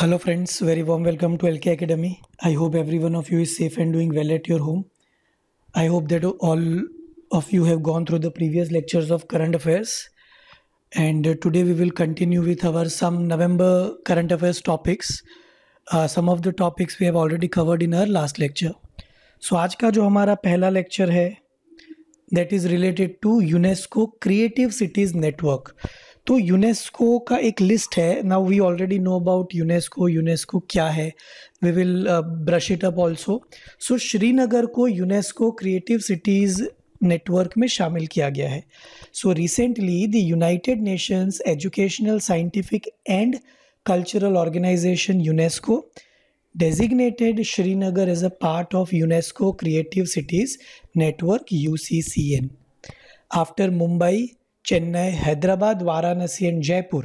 Hello friends very warm welcome to L K academy I hope every one of you is safe and doing well at your home I hope that all of you have gone through the previous lectures of current affairs and today we will continue with our some November current affairs topics some of the topics we have already covered in our last lecture so आज का जो हमारा पहला lecture है that is related to UNESCO creative cities network तो UNESCO का एक list है now we already know about UNESCO UNESCO क्या है we will brush it up also so Srinagar को यूनेस्को क्रिएटिव सिटीज़ नेटवर्क में शामिल किया गया है so recently the United Nations educational scientific and cultural organization UNESCO designated Srinagar as a part of UNESCO creative cities network U C C N after Mumbai Chennai, Hyderabad, Varanasi, and Jaipur.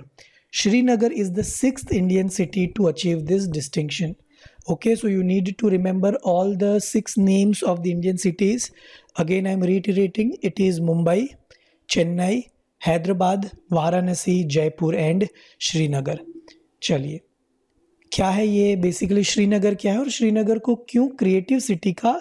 Srinagar is the sixth Indian city to achieve this distinction. Okay, so you need to remember all the six names of the Indian cities. Again, I am reiterating it is Mumbai, Chennai, Hyderabad, Varanasi, Jaipur, and Srinagar. चलिए क्या है ये basically Srinagar क्या है और श्रीनगर को क्यों creative city का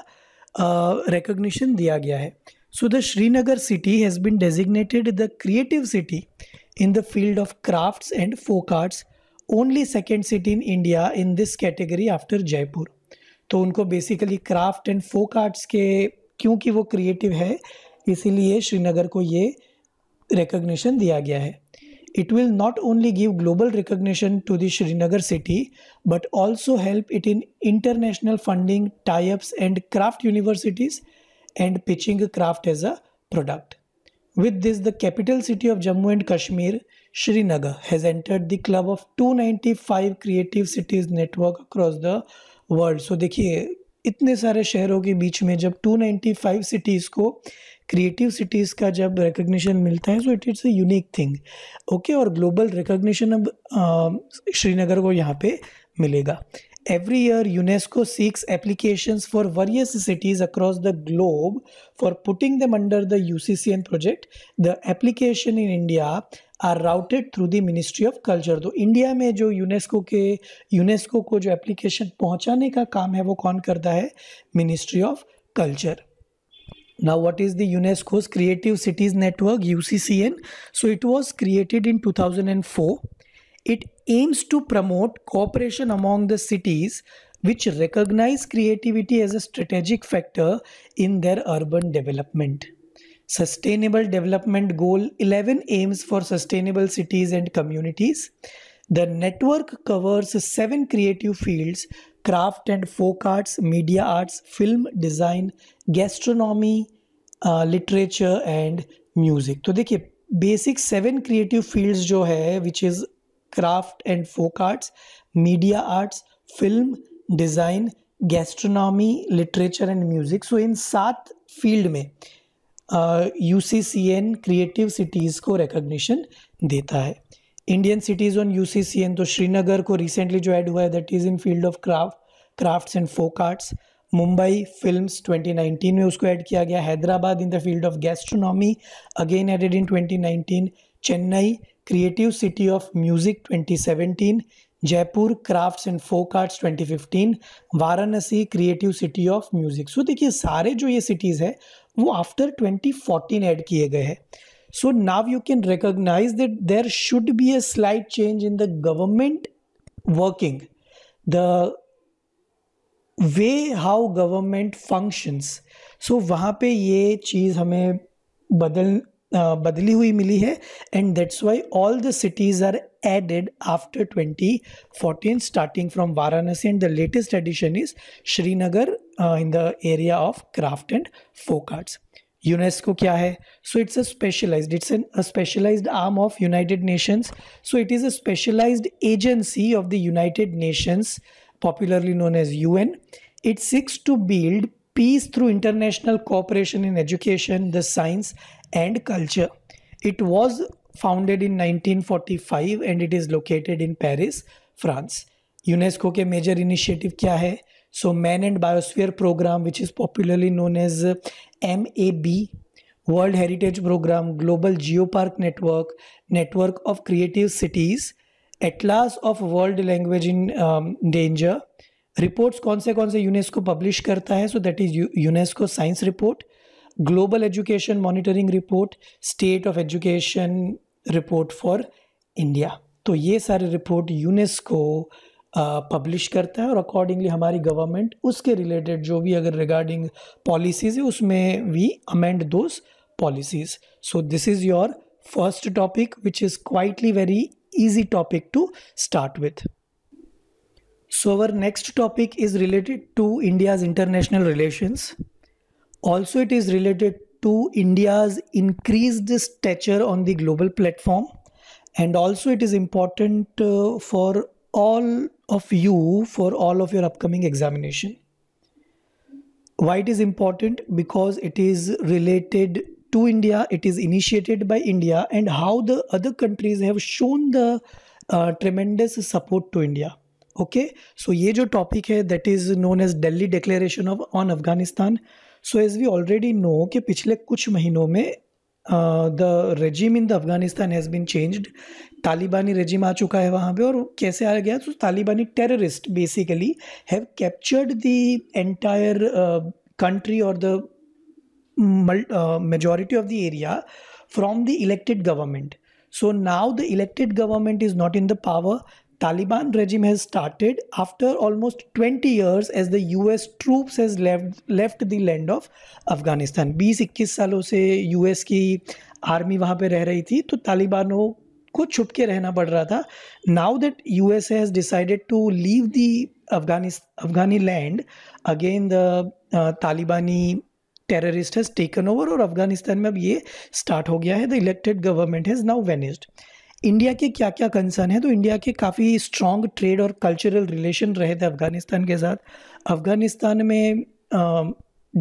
रिकग्निशन दिया गया है So the Srinagar city has been designated the creative city in the field of crafts and folk arts, only second city in India in this category after Jaipur. तो उनको basically craft and folk arts के क्योंकि वो creative है इसीलिए श्रीनगर को ये recognition दिया गया है it will not only give global recognition to the Srinagar city but also help it in international funding tie ups and craft universities and pitching craft as a product. With this, the capital city of Jammu and Kashmir, Srinagar, has entered the club of 295 creative cities network across the world. so, देखिए इतने सारे शहरों के बीच में जब 295 cities को creative cities का जब रिकोगशन मिलता है so it it's a unique thing okay और ग्लोबल रिकोगशन अब श्रीनगर को यहाँ पे मिलेगा Every year, UNESCO seeks applications for various cities across the globe for putting them under the UCCN project. The application in India are routed through the ministry of culture तो India में जो UNESCO के UNESCO को जो application पहुँचाने का काम है वो कौन करता है मिनिस्ट्री ऑफ कल्चर ना what is the UNESCO's creative cities network U C C N so it was created in two thousand and four It aims to promote cooperation among the cities which recognize creativity as a strategic factor in their urban development. Sustainable Development Goal 11 aims for sustainable cities and communities. The network covers seven creative fields craft and folk arts, media arts, film design, gastronomy, uh, literature, and music. So, देखिए basic seven creative fields जो है which craft and folk arts media arts film design gastronomy literature and music so in सात field में U C C N creative cities को recognition देता है Indian cities on U C C N तो श्रीनगर को recently जो add हुआ है that is in field of craft craft and folk arts Mumbai twenty 2019 में उसको ऐड किया गया Hyderabad in the field of gastronomy again added in 2019 Chennai creative city of music 2017 Jaipur crafts and folk arts 2015 Varanasi creative city of music so देखिए सारे जो ये cities है वो आफ्टर 2014 ऐड किए गए हैं so now you can recognize that there should be a slight change in the government working the way how government functions so वहाँ पे ये चीज़ हमें बदल बदली हुई मिली है and that's why all the cities are added after twenty fourteen starting from Varanasi and the latest addition is Srinagar in the area of craft and folk arts UNESCO क्या है so it's a specialize it's an specialize arm of United Nations so it is a specialized agency of the United Nations popularly known as U N it seeks to build peace through international cooperation in education the science and culture. It was founded in 1945 and it is located in Paris, France. UNESCO के major initiative क्या है so man and biosphere programme which is popularly known as M A B world heritage programme global geopark network network of creative cities atlas of world language in danger reports कौन से कौन से UNESCO publish करता है so that is UNESCO science report global education monitoring report state of education report for India तो ये सारे report UNESCO publish uh, करता है और अकॉर्डिंगली हमारी गवर्नमेंट उसके रिलेटेड जो भी अगर रिगार्डिंग पॉलिसीज है उसमें we amend those policies so this is your first topic which is quitely very easy topic to start with so our next topic is related to India's international relations Also, it is related to India's increased stature on the global platform. And also, it is important uh, for all of you for all of your upcoming examination. Why it is important? Because it is related to India, it is initiated by India, and how the other countries have shown the uh, tremendous support to India. Okay, so ये जो topic है that is known as Delhi Declaration of on Afghanistan. So as we already know कि पिछले कुछ महीनों में the regime in the Afghanistan has been changed Talibani regime आ चुका है वहाँ पे और कैसे आ गया तो Talibani terrorist basically have captured the entire country और the majority of the area from the elected government so now the elected government is not in the power Taliban regime has started after almost 20 years as the US troops has left left the land of Afghanistan 20-21 सालों से US की army वहाँ पे रह रही थी तो तालिबानों को छुप के रहना पड़ रहा था now that U S has decided to leave the Afghani land again the Talibani terrorist has taken over और अफगानिस्तान में अब ये स्टार्ट हो गया है the elected government has now vanished India के क्या क्या कंसर्न है तो इंडिया के काफ़ी स्ट्रॉन्ग ट्रेड और कल्चरल रिलेशन रहे थे अफ़गानिस्तान के साथ अफ़गानिस्तान में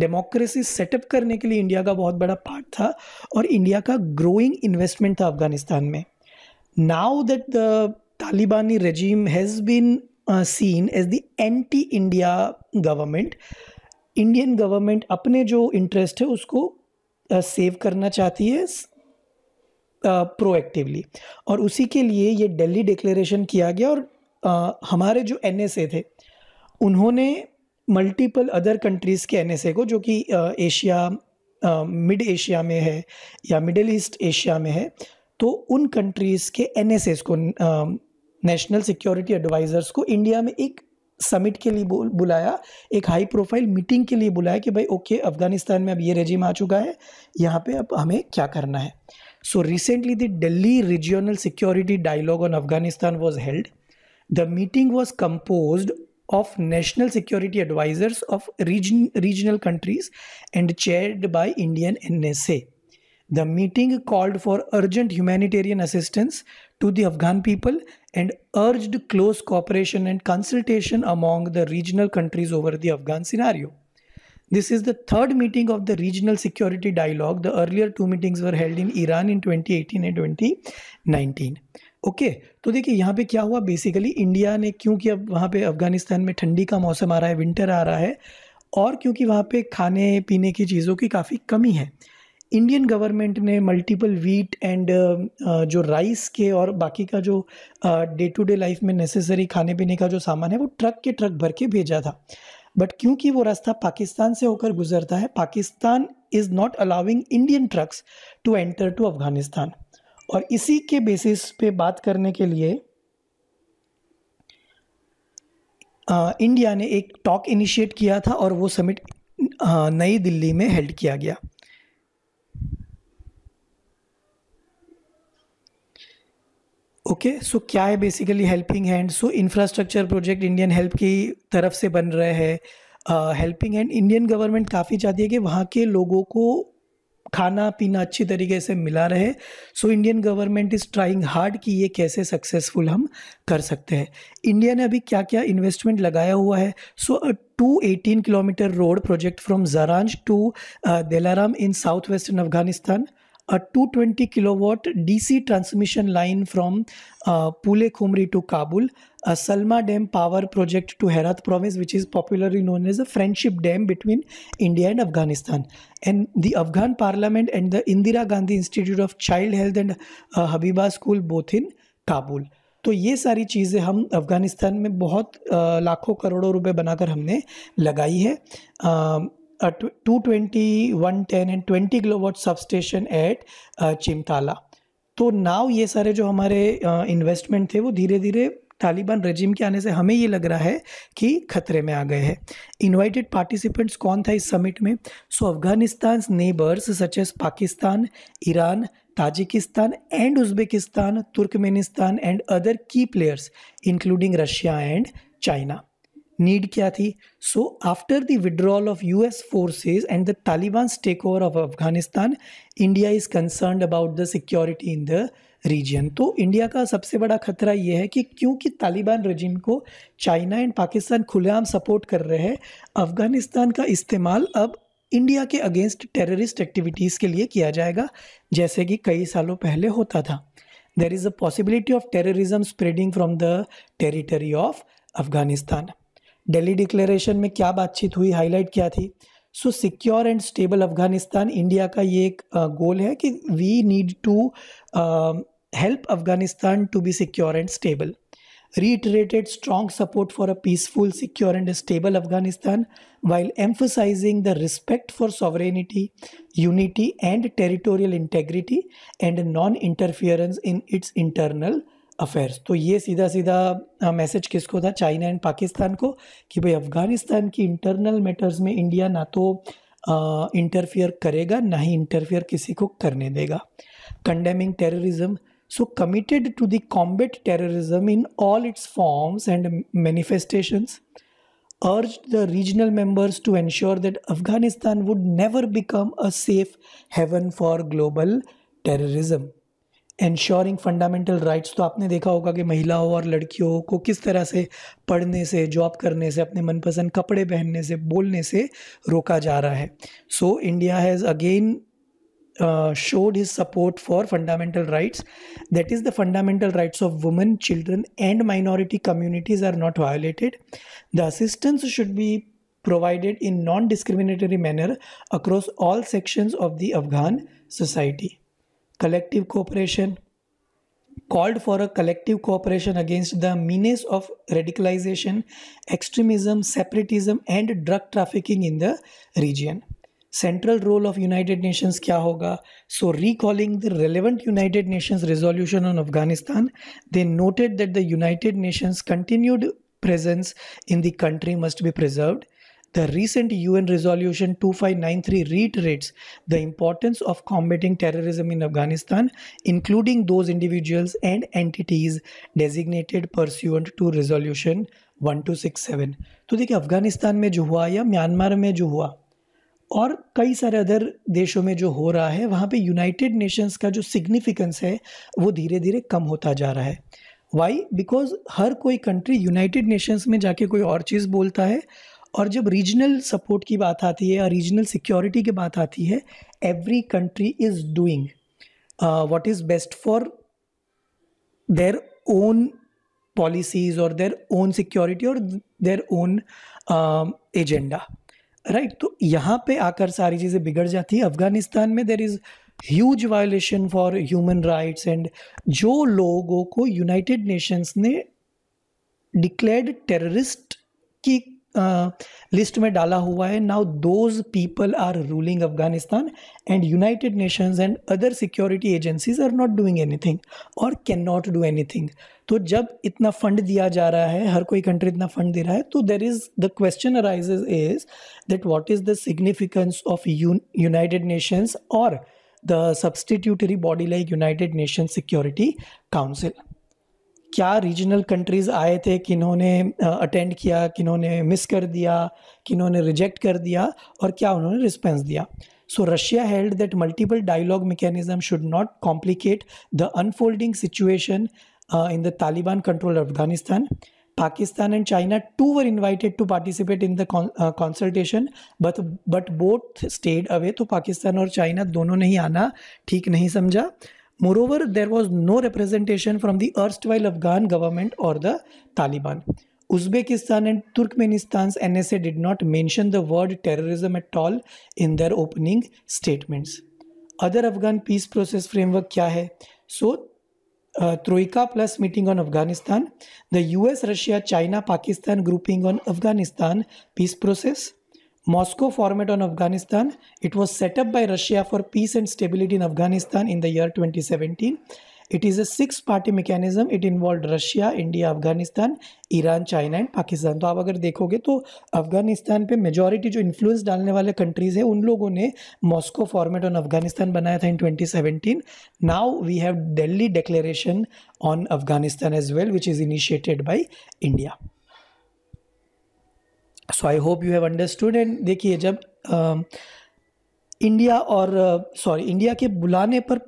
डेमोक्रेसी सेटअप करने के लिए इंडिया का बहुत बड़ा पार्ट था और इंडिया का ग्रोइंग इन्वेस्टमेंट था अफ़गानिस्तान में now that the Talibani regime has been seen as the anti India government Indian government अपने जो इंटरेस्ट है उसको सेव uh, करना चाहती है प्रोएक्टिवली और उसी के लिए ये दिल्ली डिक्लेरेशन किया गया और आ, हमारे जो एन थे उन्होंने मल्टीपल अदर कंट्रीज़ के एन को जो कि एशिया मिड एशिया में है या मिडिल ईस्ट एशिया में है तो उन कंट्रीज़ के एन को नेशनल सिक्योरिटी एडवाइज़र्स को इंडिया में एक समिट के लिए बुलाया एक हाई प्रोफाइल मीटिंग के लिए बुलाया कि भाई ओके अफ़गानिस्तान में अब ये रेजिम आ चुका है यहाँ पे अब हमें क्या करना है So recently, the Delhi Regional Security Dialogue on Afghanistan was held. The meeting was composed of national security advisors of region, regional countries and chaired by Indian NSA. The meeting called for urgent humanitarian assistance to the Afghan people and urged close cooperation and consultation among the regional countries over the Afghan scenario. This is the third meeting of the regional security dialogue. The earlier two meetings were held in Iran in 2018 and 2019. Okay okay, तो देखिए यहाँ पे क्या हुआ basically India ने क्योंकि अब वहाँ पे अफगानिस्तान में ठंडी का मौसम आ रहा है विंटर आ रहा है और क्योंकि वहाँ पे खाने पीने की चीज़ों की काफ़ी कमी है इंडियन गवर्नमेंट ने मल्टीपल वीट एंड जो राइस के और बाकी का जो डे टू डे लाइफ में नेसेसरी खाने पीने का जो सामान है वो ट्रक के ट्रक भर के भेजा था बट क्योंकि वो रास्ता पाकिस्तान से होकर गुजरता है Pakistan is not allowing Indian trucks to enter to Afghanistan और इसी के बेसिस पे बात करने के लिए आ, इंडिया ने एक टॉक इनिशिएट किया था और वो समिट नई दिल्ली में हेल्ड किया गया ओके okay, सो so क्या है basically helping hand so infrastructure project Indian help की तरफ से बन रहे हैं हेल्पिंग हैंड इंडियन गवर्नमेंट काफ़ी चाहती है कि वहाँ के लोगों को खाना पीना अच्छी तरीके से मिला रहे so Indian government is trying hard कि ये कैसे सक्सेसफुल हम कर सकते हैं इंडिया ने अभी क्या क्या इन्वेस्टमेंट लगाया हुआ है so two eighteen kilometre road project from Zaranj to Delaram in south western Afghanistan a 220 kilowatt DC transmission line from uh, Pule Khumri to Kabul, a Salma Dam power project to Herat province, which is popularly known as a Friendship Dam between India and Afghanistan. And the Afghan parliament and the Indira Gandhi Institute of Child Health and uh, Habiba School, both in Kabul. तो ये सारी चीज़ें हम अफ़गानिस्तान में बहुत लाखों करोड़ों रुपए बनाकर हमने लगाई है a 220, 110 and 20 kilowatt substation at Chimtala तो नाव ये सारे जो हमारे इन्वेस्टमेंट थे वो धीरे धीरे तालिबान रजीम के आने से हमें ये लग रहा है कि खतरे में आ गए हैं इनवाइटेड पार्टिसिपेंट्स कौन था इस समिट में so Afghanistan neighbours such as Pakistan Iran Tajikistan and Uzbekistan Turkmenistan and other key players including Russia and China need क्या थी so after the withdrawal of U S forces and the Taliban take over of Afghanistan India is concern about the security in the region तो India का सबसे बड़ा खतरा यह है कि क्योंकि तालिबान रजीम को चाइना एंड पाकिस्तान खुलेआम सपोर्ट कर रहे हैं अफ़गानिस्तान का इस्तेमाल अब इंडिया के अगेंस्ट टेररिस्ट एक्टिविटीज़ के लिए किया जाएगा जैसे कि कई सालों पहले होता था there is a possibility of terrorism spreading from the territory of Afghanistan Delhi declaration में क्या बातचीत हुई हाईलाइट क्या थी so secure and stable Afghanistan India का ये एक गोल है कि we need to help Afghanistan to be secure and stable reiterated strong support for a peaceful secure and stable Afghanistan while emphasising the respect for sovereignty unity and territorial integrity and non interference in its internal affairs तो ये सीधा सीधा message किसको था China and Pakistan को कि भाई अफगानिस्तान की इंटरनल मैटर्स में इंडिया ना तो इंटरफियर करेगा ना ही इंटरफियर किसी को करने देगा condemning terrorism so committed to the combat terrorism in all its forms and manifestations urge the regional members to ensure that Afghanistan would never become a safe haven for global terrorism ensuring fundamental rights तो आपने देखा होगा कि महिलाओं और लड़कियों को किस तरह से पढ़ने से जॉब करने से अपने मनपसंद कपड़े पहनने से बोलने से रोका जा रहा है so India has again showed his support for fundamental rights that is the fundamental rights of women children and minority communities are not violated the assistance should be provided in non discriminatory manner across all sections of the Afghan society collective cooperation, called for a collective cooperation against the menace of radicalization, extremism, separatism and drug trafficking in the region. Central role of United Nations क्या होगा? So recalling the relevant United Nations resolution on Afghanistan, they noted that the United Nations continued presence in the country must be preserved The recent UN Resolution 2593 reiterates the importance of combating terrorism in Afghanistan, including those individuals and entities designated pursuant to Resolution 1267. तो देखिए अफगानिस्तान में जो हुआ या Myanmar में जो हुआ और कई सारे अदर देशों में जो हो रहा है वहाँ पे यूनाइटेड नेशंस का जो सिग्निफिकेंस है वो धीरे धीरे कम होता जा रहा है वाई बिकॉज हर कोई कंट्री यूनाइटेड नेशंस में जाके कोई और चीज़ बोलता है और जब रीजनल सपोर्ट की बात आती है या रीजनल सिक्योरिटी की बात आती है every country is doing what is best for their own policies और देयर ओन सिक्योरिटी और देयर ओन एजेंडा राइट तो यहाँ पे आकर सारी चीज़ें बिगड़ जाती है अफ़गानिस्तान में there is huge violation for human rights and जो लोगों को यूनाइटेड नेशंस ने डिक्लेयर्ड टेररिस्ट की लिस्ट में डाला हुआ है now those people are ruling Afghanistan and United Nations and other security agencies are not doing anything और कैन नॉट डू एनीथिंग तो जब इतना फंड दिया जा रहा है हर कोई कंट्री इतना फंड दे रहा है तो there is the question arises is that what is the significance of United Nations और the substitutory body like United Nation security council क्या रीजनल कंट्रीज आए थे किन्होंने अटेंड किया किन्होंने मिस कर दिया किन्होंने रिजेक्ट कर दिया और क्या उन्होंने रिस्पॉन्स दिया so Russia held that multiple dialogue mechanism should not complicate the unfolding situation in the Taliban control Afghanistan Pakistan and China too were invited to participate in the consultation but but both stayed away तो पाकिस्तान और China दोनों ने ही आना ठीक नहीं समझा Moreover, there was no representation from the erstwhile Afghan government or the Taliban. Uzbekistan and Turkmenistan's NSA did not mention the word terrorism at all in their opening statements. Other Afghan peace process framework kya hai? So uh, Troika plus meeting on Afghanistan, the US, Russia, China, Pakistan grouping on Afghanistan peace process, Moscow format on Afghanistan. It was set up by Russia for peace and stability in Afghanistan in the year 2017. It is a six party mechanism. It involved Russia, India, Afghanistan, Iran China and Pakistan तो आप अगर देखोगे तो अफगानिस्तान पे majority जो influence डालने वाले countries है उन लोगों ने मॉस्को फॉर्मेट ऑन अफगानिस्तान बनाया था in 2017 now we have Delhi declaration on Afghanistan as well which is initiated by India so I hope you have understood and देखिए जब इंडिया और सॉरी इंडिया के बुलाने पर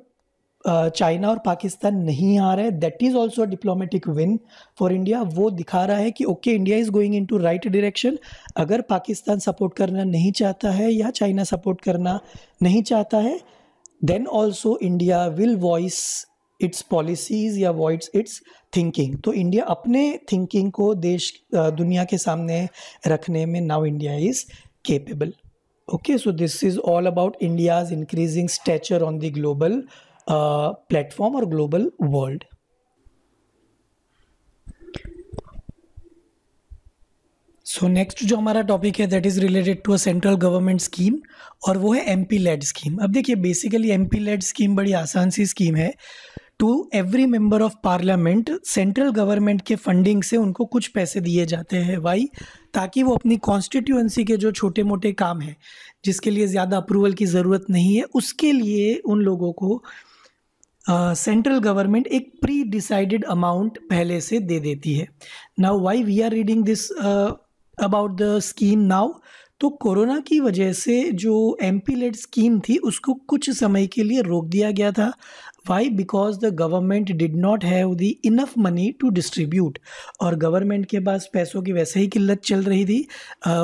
चाइना और पाकिस्तान नहीं आ रहे that is also diplomatic win for India वो दिखा रहा है कि okay India is going in to right direction अगर पाकिस्तान सपोर्ट करना नहीं चाहता है या चाइना सपोर्ट करना नहीं चाहता है then also India will voice its policies या अवॉइड्स इट्स थिंकिंग तो इंडिया अपने थिंकिंग को देश दुनिया के सामने रखने में now India is capable okay so this is all about India's increasing stature on the global platform और ग्लोबल वर्ल्ड सो नेक्स्ट जो हमारा टॉपिक है that is related to a central government scheme और वो है एम पी लेड स्कीम अब देखिए basically M P LAD scheme बड़ी आसान सी स्कीम है to every member of parliament central government के फंडिंग से उनको कुछ पैसे दिए जाते हैं वाई ताकि वो अपनी कॉन्स्टिट्यूएंसी के जो छोटे मोटे काम हैं जिसके लिए ज़्यादा अप्रूवल की ज़रूरत नहीं है उसके लिए उन लोगों को सेंट्रल uh, गवर्नमेंट एक प्री डिसाइडेड अमाउंट पहले से दे देती है now why we are reading this about the scheme now तो कोरोना की वजह से जो एम पी लेड स्कीम थी उसको कुछ समय के लिए रोक दिया गया था why because the government did not have the enough money to distribute और गवर्नमेंट के पास पैसों की वैसे ही किल्लत चल रही थी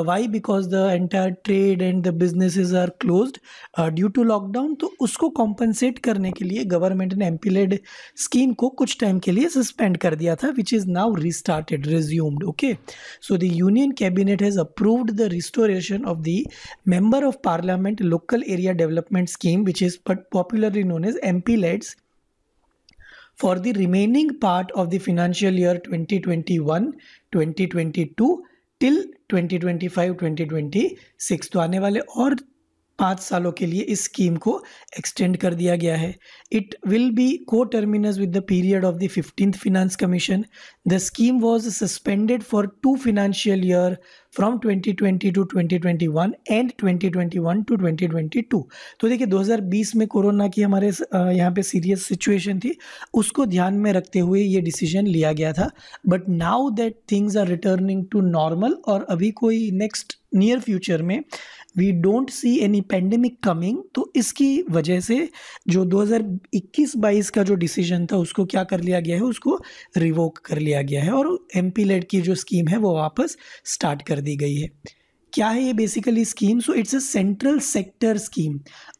why because the entire trade and the businesses are close due to lockdown तो उसको कॉम्पनसेट करने के लिए गवर्नमेंट ने एम्पीलेड स्कीम को कुछ टाइम के लिए सस्पेंड कर दिया था which is now restarted resumed okay so the union cabinet has approved the restoration of the member of parliament local area development scheme which is popularly known as M leds for the remaining part of the financial year 2021 2022 till 2025 2026 to आने वाले पाँच सालों के लिए इस scheme को extend कर दिया गया है it will be coterminous with the period of the fifteenth finance commission the scheme was suspended for two financial year from 2020 to twenty twenty one and twenty twenty one to twenty twenty two तो देखिए बीस में corona की हमारे यहाँ पे serious situation थी उसको ध्यान में रखते हुए ये डिसीजन लिया गया था but now that things are returning to normal और अभी कोई नेक्स्ट नियर फ्यूचर में we don't see any pandemic coming तो इसकी वजह से जो 2021-22 का जो डिसीजन था उसको क्या कर लिया गया है उसको रिवोक कर लिया गया है और एम पी की जो स्कीम है वो वापस स्टार्ट कर दी गई है क्या है ये basically scheme so it's a central sector scheme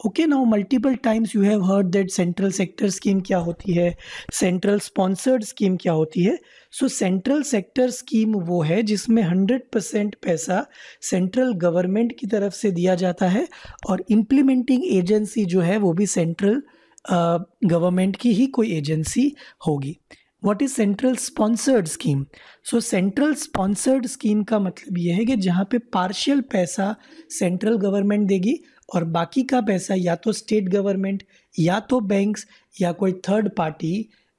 okay now multiple times you have heard that central sector scheme क्या होती है सेंट्रल स्पॉन्सर्ड स्कीम क्या होती है सो सेंट्रल सेक्टर स्कीम वो है जिसमें हंड्रेड परसेंट पैसा सेंट्रल गवर्नमेंट की तरफ से दिया जाता है और इम्प्लीमेंटिंग एजेंसी जो है वो भी सेंट्रल गवर्नमेंट uh, की ही कोई एजेंसी होगी what is central sponsored scheme so central sponsored scheme का मतलब यह है कि जहाँ पे पार्शियल पैसा सेंट्रल गवर्नमेंट देगी और बाकी का पैसा या तो स्टेट गवर्नमेंट या तो बैंक्स या कोई थर्ड पार्टी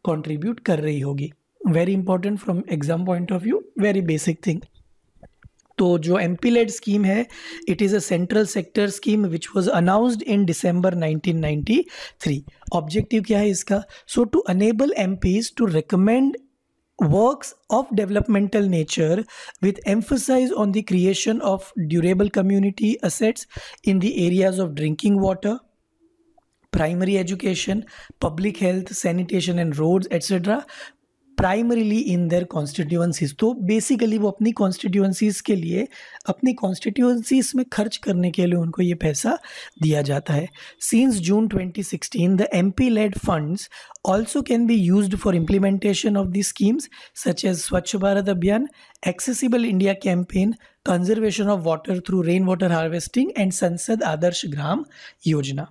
कंट्रीब्यूट कर रही होगी very important from exam point of view very basic thing तो जो एम पी लेड स्कीम है it is a central sector scheme which was announced in December nineteen ninety three objective क्या है इसका so to enable M Ps to recommend work of developmental nature with emphasise on the creation of durable community assets in the areas of drinking water primary education public health sanitation and road etcetera primarily in their constituencies तो basically वो अपनी constituencies के लिए अपनी constituencies में खर्च करने के लिए उनको ये पैसा दिया जाता है since June 2016 the M P LAD funds also can be use for implementation of the schemes such as Swachh Bharat Abhiyan accessible India campaign conservation of water through rain water harvesting and Sansad Adarsh Gram Yojana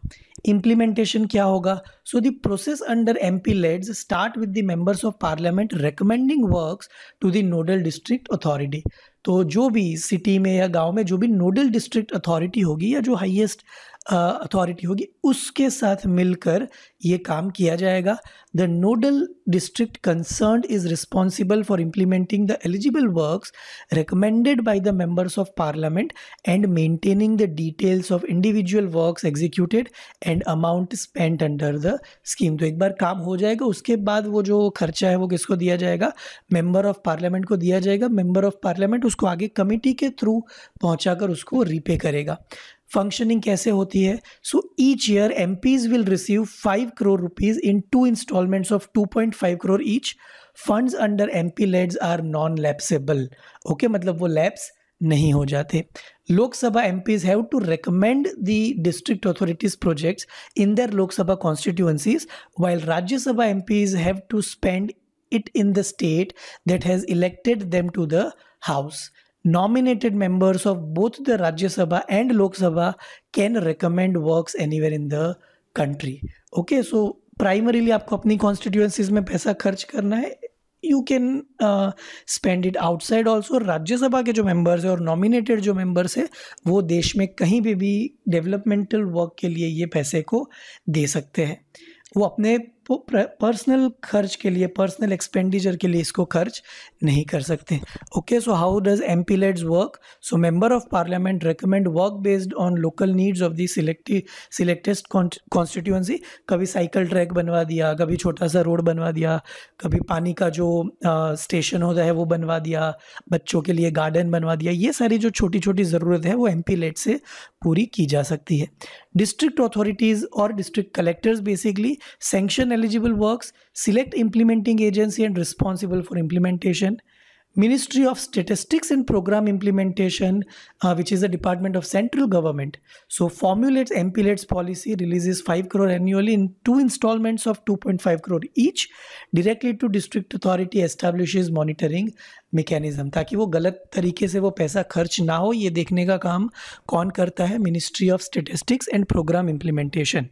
implementation क्या होगा so the process under M P LADS start with the members of parliament recommending work to the nodal district authority तो जो भी city में या गाँव में जो भी नोडल डिस्ट्रिक्ट अथॉरिटी होगी या जो हाइएस्ट अथॉरिटी होगी उसके साथ मिलकर ये काम किया जाएगा the nodal district concern is responsible for implementing the eligible work recommended by the members of parliament and maintaining the details of individual work executed and amount spent under the scheme तो एक बार काम हो जाएगा उसके बाद वो जो खर्चा है वो किसको दिया जाएगा मेम्बर ऑफ पार्लियामेंट को दिया जाएगा मेम्बर ऑफ पार्लियामेंट उसको आगे कमेटी के थ्रू पहुँचा उसको रीपे करेगा फंक्शनिंग कैसे होती है so each year M Ps will receive five crore rupees in two instalments of two point five crore each funds under M P LADS are non lapsable okay मतलब वो लैप्स नहीं हो जाते Lok Sabha M Ps have to recommend the district authorities projects in their Lok Sabha constituencies while Rajya Sabha M Ps have to spend it in the state that has elected them to the house nominated members of both the Rajya Sabha and Lok Sabha can recommend works anywhere in the country. Okay, so primarily आपको अपनी constituencies में पैसा खर्च करना है you can spend it outside also Rajya Sabha के जो members हैं और नॉमिनेटेड जो मेंबर्स हैं वो देश में कहीं भी भी डेवलपमेंटल वर्क के लिए ये पैसे को दे सकते हैं वो अपने पर्सनल खर्च के लिए पर्सनल एक्सपेंडिचर के लिए इसको खर्च नहीं कर सकते okay so how does M P LADS work so member of parliament recommend work based on local needs of the selective selected constituency कभी साइकिल ट्रैक बनवा दिया कभी छोटा सा रोड बनवा दिया कभी पानी का जो स्टेशन होता है वो बनवा दिया बच्चों के लिए गार्डन बनवा दिया ये सारी जो छोटी छोटी ज़रूरत है वो एम पी लेट से पूरी की जा सकती है डिस्ट्रिक्ट अथॉरिटीज़ और district collectors basically sanction eligible works, select implementing agency and responsible for implementation. Ministry of Statistics and Program Implementation, uh, which is the Department of Central Government. So formulates MPLATS policy, releases 5 crore annually in two installments of 2.5 crore each, directly to district authority establishes monitoring mechanism ताकि वो गलत तरीके से वो पैसा खर्च ना हो ये देखने का काम कौन करता है Ministry of Statistics and Program Implementation.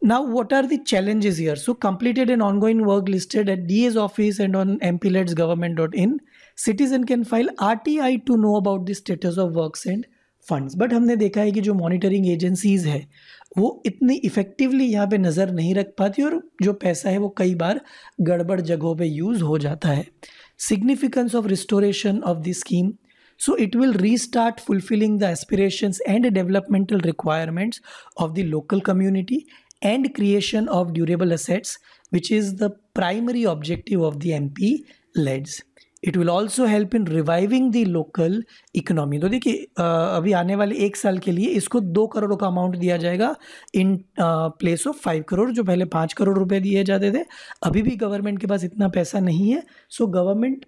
Now, what are the challenges here? So, completed and ongoing work listed at DA's office and on government.in Citizen can file RTI to know about the status of works and funds but हमने देखा है कि जो monitoring agencies है वो इतनी effectively यहाँ पे नज़र नहीं रख पाती और जो पैसा है वो कई बार गड़बड़ जगहों पे यूज़ हो जाता है significance of restoration of the scheme so it will restart fulfilling the aspirations and developmental requirements of the local community and creation of durable durable which is the primary objective of the M P LADS it will also help in reviving the local economy तो देखिए अभी आने वाले एक साल के लिए इसको दो करोड़ का अमाउंट दिया जाएगा in place of five crore जो पहले पाँच करोड़ रुपए दिए जाते थे अभी भी गवर्नमेंट के पास इतना पैसा नहीं है सो so गवर्नमेंट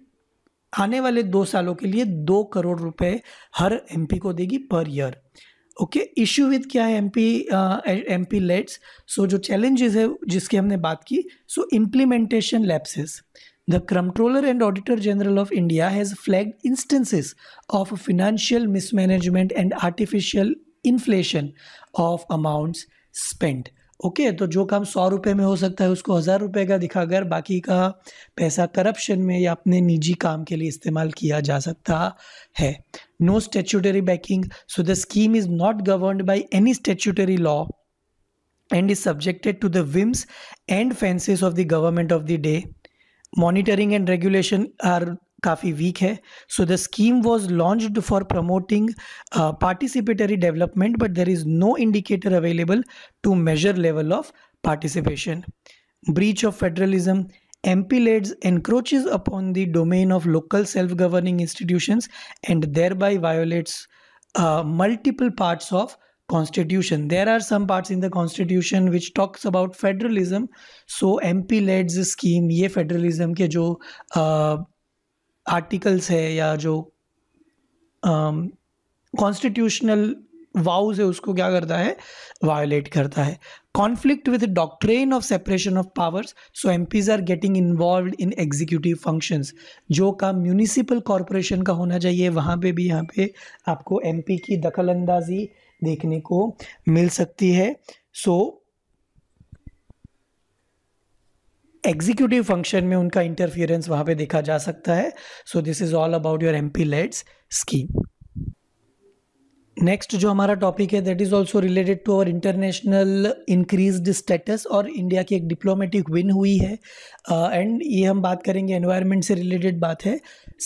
आने वाले दो सालों के लिए दो करोड़ रुपए हर एमपी को देगी per year okay issue with क्या है M P M P LADS so जो चैलेंजेस है जिसकी हमने बात की so implementation lapses the comptroller and auditor general of India has flag instances of financial mismanagement and artificial inflation of amounts spend okay तो जो काम सौ रुपये में हो सकता है उसको हज़ार रुपये का दिखाकर बाकी का पैसा करप्शन में या अपने निजी काम के लिए इस्तेमाल किया जा सकता है no statutory backing so the scheme is not govern by any statutory law and is subjected to the whims and fancies of the government of the day monitoring and regulation are काफ़ी weak है so the scheme was launched for promoting participatory development but there is no indicator available to measure level of participation breach of federalism MPLADS encroaches upon the domain of local self governing institution and thereby violates multiple parts of constitution there are some parts in the constitution which talks about federalism so M P LADS scheme ये federalism के जो articles है या जो constitutional वाउज है उसको क्या करता है वायोलेट करता है conflict with doctrine of separation of powers so M Ps are getting involve in executive functions जो काम म्यूनिसिपल कॉरपोरेशन का होना चाहिए वहाँ पर भी यहाँ पर आपको एम पी की दखल अंदाजी देखने को मिल सकती है सो so, एग्जीक्यूटिव फंक्शन में उनका इंटरफियरेंस वहाँ पे देखा जा सकता है so this is all about your M P LADS scheme next जो हमारा टॉपिक है that is also related to our international increase status और इंडिया की एक डिप्लोमेटिक विन हुई है एंड uh, ये हम बात करेंगे एनवायरनमेंट से रिलेटेड बात है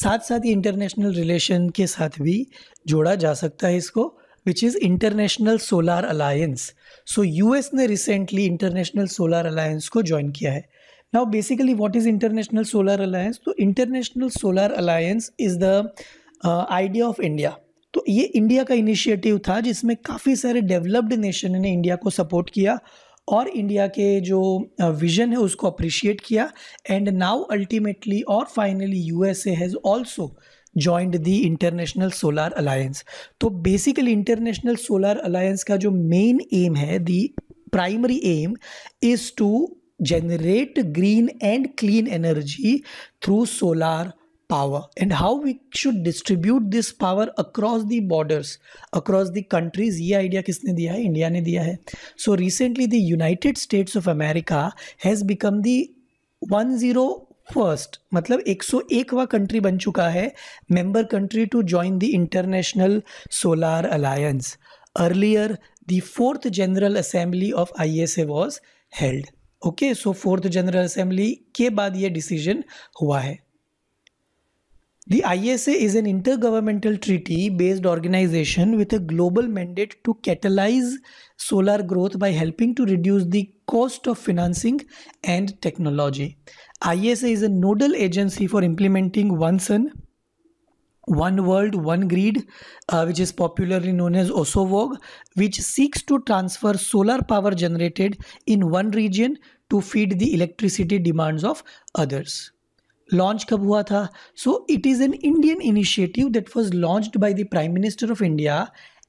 साथ साथ ये इंटरनेशनल रिलेशन के साथ भी जोड़ा जा सकता है इसको which is international solar alliance so यू ने रिसेंटली इंटरनेशनल सोलार अलायंस को ज्वाइन किया है Now, basically, what is International Solar Alliance? So, International Solar Alliance is the uh, idea of India. तो ये इंडिया का इनिशिएटिव था जिसमें काफ़ी सारे डेवलप्ड नेशन ने इंडिया को सपोर्ट किया और इंडिया के जो विजन uh, है उसको अप्रिशिएट किया एंड नाउ अल्टीमेटली और finally USA has also joined the international solar alliance तो बेसिकली इंटरनेशनल सोलार अलायंस का जो मेन एम है the primary aim is to generate green and clean energy through solar power and how we should distribute this power across the borders across the countries ये idea किसने दिया है India ने दिया है so recently the united states of america has become the 10 first मतलब 101वां country बन चुका है member country to join the international solar alliance earlier the fourth general assembly of ISA was held okay so fourth general assembly के बाद ये decision हुआ है the I S A is an inter governmental treaty based organization with a global mandate to catalyse solar growth by helping to reduce the cost of financing and technology I S A is a nodal agency for implementing one sun one World, One Grid, uh, which is popularly known as Osowog, which seeks to transfer solar power generated in one region to feed the electricity demands of others. Launch कब हुआ था so it is an Indian initiative that was launched by the prime minister of India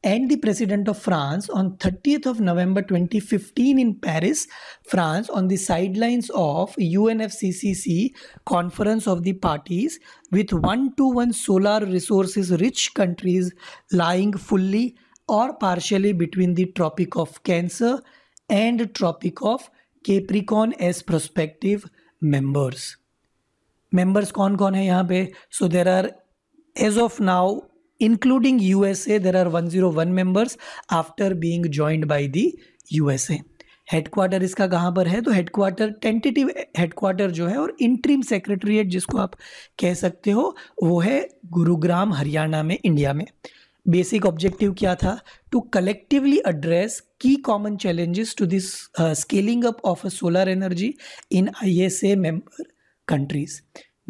and the President of France on 30th of November 2015 in Paris, France, on the sidelines of UNFCCC Conference of the Parties with one-to-one solar resources rich countries lying fully or partially between the Tropic of Cancer and Tropic of Capricorn as prospective members. Members कौन कौन है यहाँ पे? So there are as of now including USA, there are 101 members after being joined by the USA. Headquarter इसका कहाँ पर है तो हेडक्वार्टर टेंटेटिव हेडक्वार्टर जो है और इंट्रीम सेक्रेटरीट जिसको आप कह सकते हो वो है गुरुग्राम हरियाणा में इंडिया में बेसिक ऑब्जेक्टिव क्या था टू कलेक्टिवली अड्रेस की common challenges to this scaling up of solar energy in I S A member countries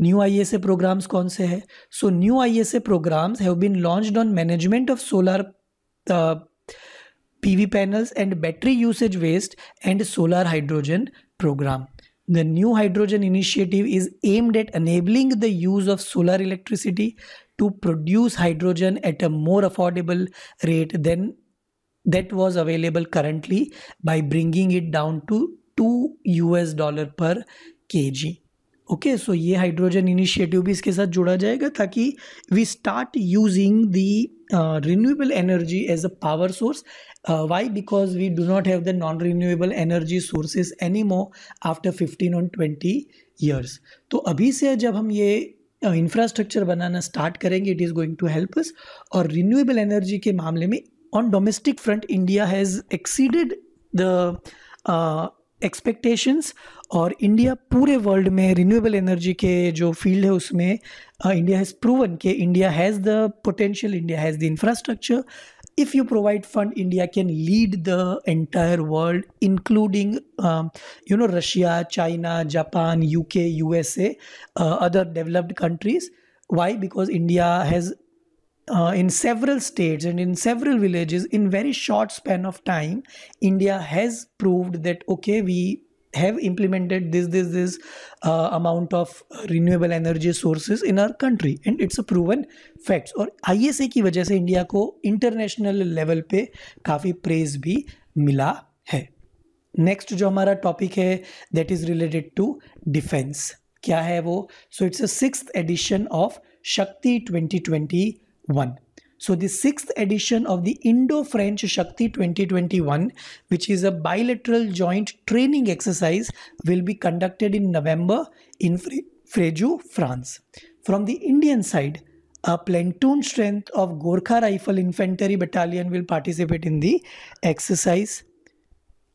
new I S A programmes कौन से हैं so new I S A programmes have been launch on management of solar P V panels and battery usage waste and solar hydrogen programme the new hydrogen initiative is aimed at enabling the use of solar electricity to produce hydrogen at a more affordable rate than that was available currently by bringing it down to two U S dollar per K ji okay so ये hydrogen initiative भी इसके साथ जोड़ा जाएगा ताकि we start using the renewable energy as a power source why because we do not have the non renewable energy sources any more after fifteen और twenty years तो अभी से जब हम ये इंफ्रास्ट्रक्चर uh, बनाना स्टार्ट करेंगे it is going to help us और रिन्यूएबल एनर्जी के मामले में on domestic front India has exceeded the expectations और इंडिया पूरे वर्ल्ड में रिन्यूएबल एनर्जी के जो फील्ड है उसमें इंडिया हैज़ प्रूवन के India has the potential India has the infrastructure if you provide fund India can lead the entire world including you know Russia China Japan U K other developed countries why because India has uh, in several states and in several villages in very short span of time india has proved that okay we have implemented this this this uh, amount of renewable energy sources in our country and it's a proven facts or isa ki wajah se india ko international level pe kafi praise bhi mila hai next जो हमारा topic है that is related to defence क्या है वो so it's a six edition of Shakti 2020 1. So the sixth edition of the Indo-French Shakti 2021, which is a bilateral joint training exercise, will be conducted in November in Frejou, France. From the Indian side, a platoon strength of Gorkha Rifle Infantry Battalion will participate in the exercise.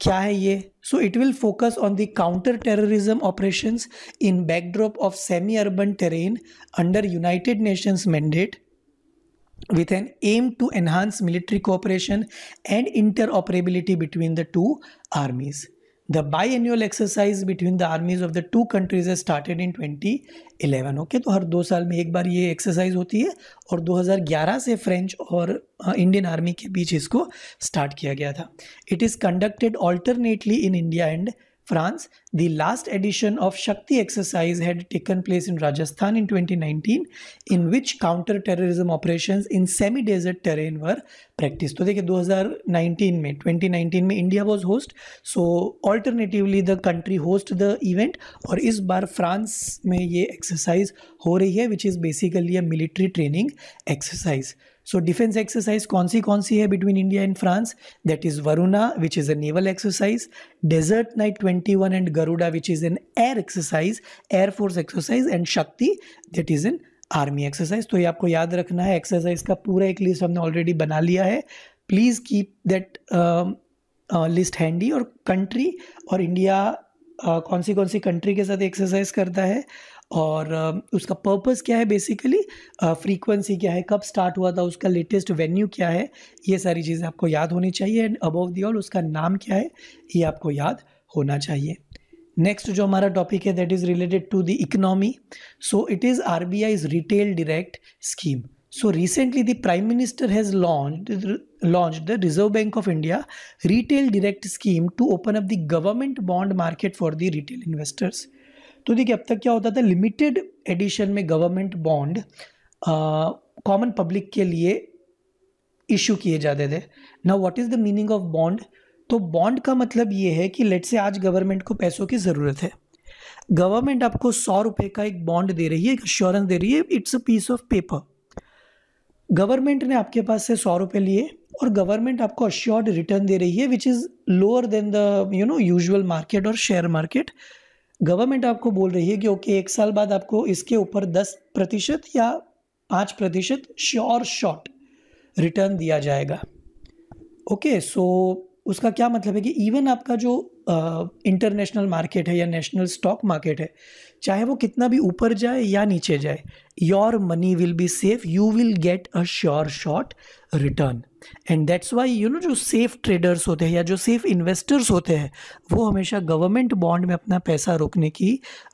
क्या it? So it will focus on the counter-terrorism operations in backdrop of semi-urban terrain under United Nations mandate. with an aim to enhance military cooperation and interoperability between the two armies. The biannual exercise between the armies of the two countries has started in 2011. okay to har 2 saal mein ek bar ye exercise hoti hai aur 2011 se french aur uh, indian army ke beech isko start kiya gaya tha it is conducted alternately in india and France, the last edition of Shakti exercise had taken place in Rajasthan in 2019, in which counter terrorism operations in semi desert terrain were practiced. So, देखिए 2019 mein, 2019 mein India was host. So, alternatively, the country host the event, और is bar France में ये exercise हो रही है which is basically a military training exercise so defence exercise कौन सी कौन सी है between India and France that is Varuna which is a naval exercise desert knight twenty one and Garuda which is an air exercise air force exercise and Shakti that is an army exercise तो ये आपको याद रखना है एक्सरसाइज का पूरा एक लिस्ट हमने ऑलरेडी बना लिया है please keep that list handy और कंट्री और इंडिया uh, कौन सी कौन सी कंट्री के साथ एक्सरसाइज करता है और उसका पर्पस क्या है बेसिकली फ्रीक्वेंसी क्या है कब स्टार्ट हुआ था उसका लेटेस्ट वेन्यू क्या है ये सारी चीज़ें आपको याद होनी चाहिए एंड अबव दी ऑल उसका नाम क्या है ये आपको याद होना चाहिए नेक्स्ट जो हमारा टॉपिक है that is related to the economy so it is R B is retail direct scheme so recently the prime minister has launch launch the reserve bank of India retail direct scheme to open up the government bond market for the retail investors तो देखिए अब तक क्या होता था limited edition में government bond common public के लिए इशू किए जाते थे ना what is the meaning of bond तो बॉन्ड का मतलब ये है कि लेट से आज गवर्नमेंट को पैसों की ज़रूरत है गवर्नमेंट आपको सौ रुपये का एक बॉन्ड दे रही है एक इंश्योरेंस दे रही है it's a piece of paper government ने आपके पास से सौ रुपये लिए और गवर्नमेंट आपको अश्योर्ड रिटर्न दे रही है which is lower than the you know usual market और शेयर मार्केट गवर्नमेंट आपको बोल रही है कि ओके एक साल बाद आपको इसके ऊपर दस प्रतिशत या पाँच प्रतिशत श्योर शॉट रिटर्न दिया जाएगा ओके okay, सो so उसका क्या मतलब है कि इवन आपका जो इंटरनेशनल uh, मार्केट है या नेशनल स्टॉक मार्केट है चाहे वो कितना भी ऊपर जाए या नीचे जाए your money will be safe you will get a sure shot return and that's why you know जो सेफ ट्रेडर्स होते हैं या जो सेफ इन्वेस्टर्स होते हैं वो हमेशा गवर्नमेंट बॉन्ड में अपना पैसा रोकने की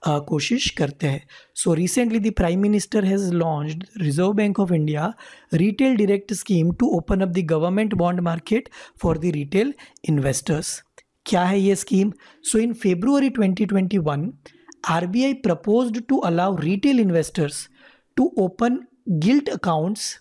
आ, कोशिश करते हैं so recently the prime minister has launch reserve bank of India retail direct scheme to open up the government bond market for the retail investors क्या है ये scheme so in February 2021 I proposed to allow retail investors to open gilt accounts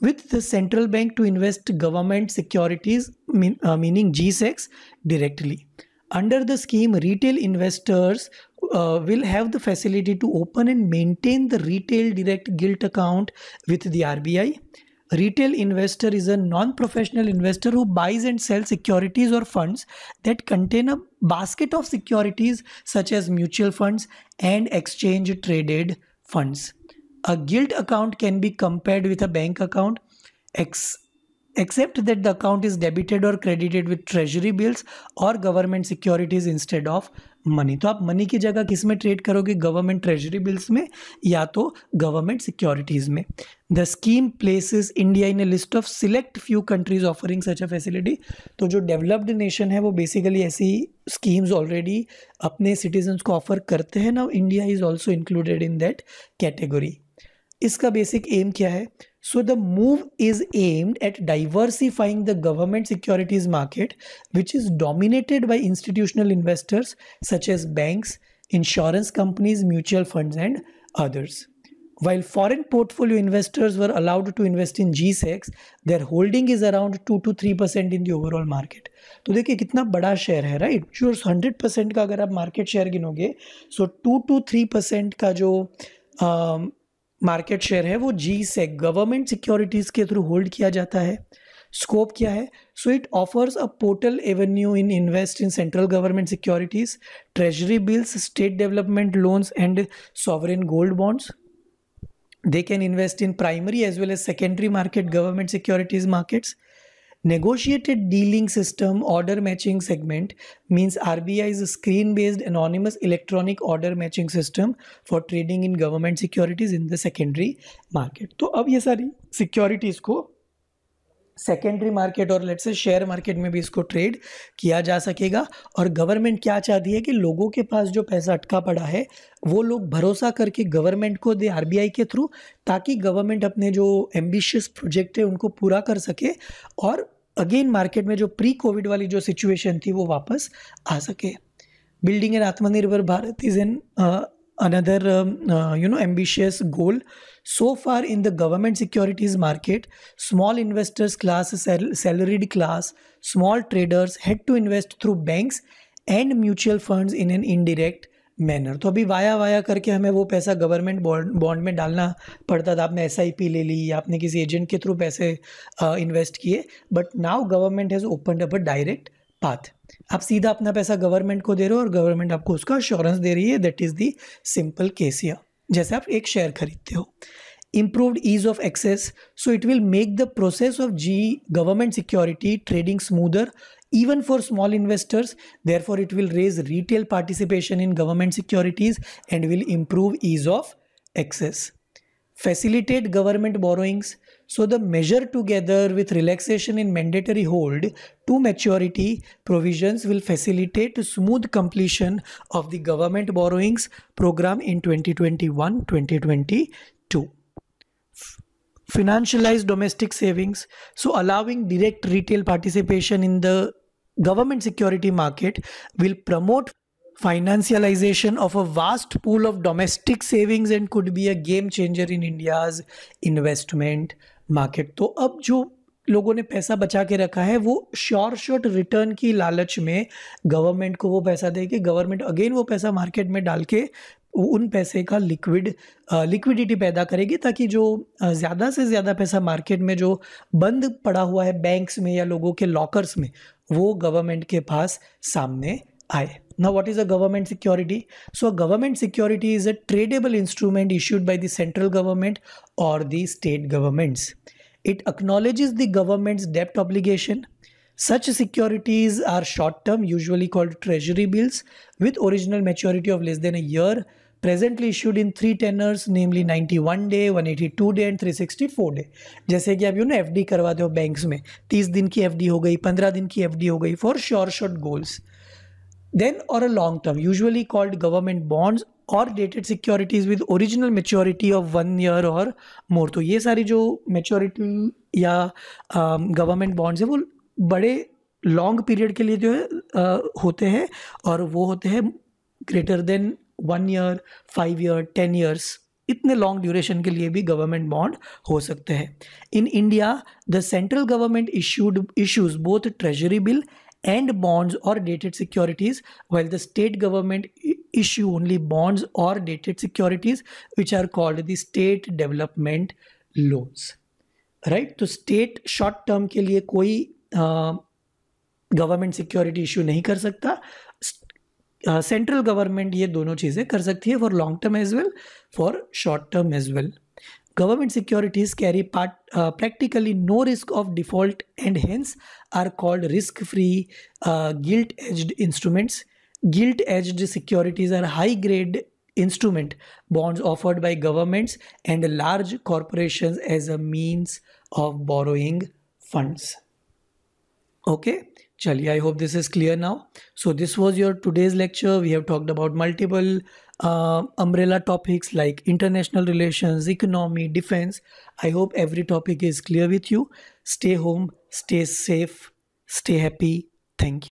with the central bank to invest government securities, mean, uh, meaning GSECs, directly. Under the scheme, retail investors uh, will have the facility to open and maintain the retail direct gilt account with the RBI. Retail investor is a non professional investor who buys and sells securities or funds that contain a basket of securities such as mutual funds and exchange traded funds. A gilt account can be compared with a bank account ex except that the account is debited or credited with treasury bills or government securities instead of money तो आप money की जगह किस में trade करोगे government treasury bills में या तो गवर्नमेंट सिक्योरिटीज में the scheme places India in a list of select few countries offering such a facility तो जो डेवलप्ड नेशन है वो बेसिकली ऐसी स्कीम्स ऑलरेडी अपने सिटीजन्स को ऑफर करते हैं ना India is also included in that category इसका बेसिक एम क्या है so the move is aimed at diversifying the government securities market which is dominated by institutional investors such as bank insurance companies mutual fund and others while foreign portfolio investors were allowed to invest in G secs their holding is around two to three percent in the overall market तो देखिए कितना बड़ा share है right sure hundred percent का अगर आप market share गिनोगे सो टू टू थ्री परसेंट का जो um, मार्केट शेयर है वो जी से गवर्नमेंट सिक्योरिटीज़ के थ्रू होल्ड किया जाता है स्कोप क्या है so it offers a portal avenue in invest in central government securities treasury bills state development loans and sovereign gold bonds they can invest in primary as well as secondary market government securities markets Negotiated Dealing System Order Matching Segment means RBI is a screen based anonymous electronic order matching system for trading in government securities in the secondary market. तो अब ये सारी securities को secondary market और लेट्स से share market में भी इसको ट्रेड किया जा सकेगा और गवर्नमेंट क्या चाहती है कि लोगों के पास जो पैसा अटका पड़ा है वो लोग भरोसा करके गवर्नमेंट को दे आरबीआई के थ्रू ताकि गवर्नमेंट अपने जो एम्बिशियस प्रोजेक्ट है उनको पूरा कर सके और अगेन मार्केट में जो प्री कोविड वाली जो सिचुएशन थी वो वापस आ सके building an Atmanirbhar Bharat is an another um, uh, you know ambitious goal so far in the government securities market small investors class sal- salaried class small traders had to invest through banks and mutual funds in an indirect manner तो अभी via via करके हमें वो पैसा government bond में डालना पड़ता था आपने एस आई पी ले ली या आपने किसी एजेंट के थ्रू पैसे इन्वेस्ट किए but now government has open up a direct path आप सीधा अपना पैसा गवर्नमेंट को दे रहे हो और गवर्नमेंट आपको उसका अश्योरेंस दे रही है दैट इज़ दी सिंपल केसिया जैसे आप एक शेयर खरीदते हो improved ease of access so it will make the process of G government security trading smoother even for small investors there for it will raise retail participation in government securities and will improve ease of access facilitated government borrowings So the measure together with relaxation in mandatory hold to maturity provisions will facilitate smooth completion of the government borrowings program in 2021-2022 financialized domestic savings so allowing direct retail participation in the government security market will promote financialization of a vast pool of domestic savings and could be a game changer in india's investment market तो अब जो लोगों ने पैसा बचा के रखा है वो श्योर शॉर्ट रिटर्न की लालच में गवर्नमेंट को वो पैसा दे के गवर्नमेंट अगेन वो पैसा मार्केट में डाल के उन पैसे का लिक्विड लिक्विडिटी पैदा करेगी ताकि जो ज़्यादा से ज़्यादा पैसा मार्केट में जो बंद पड़ा हुआ है बैंक्स में या लोगों के लॉकर्स में वो गवर्नमेंट के पास सामने आए ना what is a government security so a government security is a tradable instrument issued by the government or the state governments. It acknowledges the government's debt obligation. Such securities are short term, usually called treasury bills, with original maturity of less than a year, presently issued in three tenors, namely 91 day, 182 day, and 364 day. जैसे कि आप you ना F करवा दो banks में 30 दिन की एफ हो गई 15 दिन की एफ हो गई for sure short goals then और a long term usually called government bonds और dated securities with original maturity of one year और मोर तो ये सारी जो मेच्योरिटी या गवर्नमेंट बॉन्ड्स है वो बड़े लॉन्ग पीरियड के लिए जो है uh, होते हैं और वो होते हैं greater than one year five year ten years इतने लॉन्ग ड्यूरेशन के लिए भी गवर्नमेंट बॉन्ड हो सकते हैं in India the central government issued issues both treasury bill and bonds और dated securities well the state government issue only bonds or dated securities which are called the state development loans right तो state short term के लिए कोई government security issue नहीं कर सकता central uh, government ये दोनों चीज़ें कर सकती है for long term as well for short term as well government securities carry part, uh, practically no risk of default and hence are called risk free uh, gilt edged instruments Gilt edged securities are high grade instrument bonds offered by governments and large corporations as a means of borrowing funds. Okay, Chali, I hope this is clear now. So, this was your today's lecture. We have talked about multiple uh, umbrella topics like international relations, economy, defense. I hope every topic is clear with you. Stay home, stay safe, stay happy. Thank you.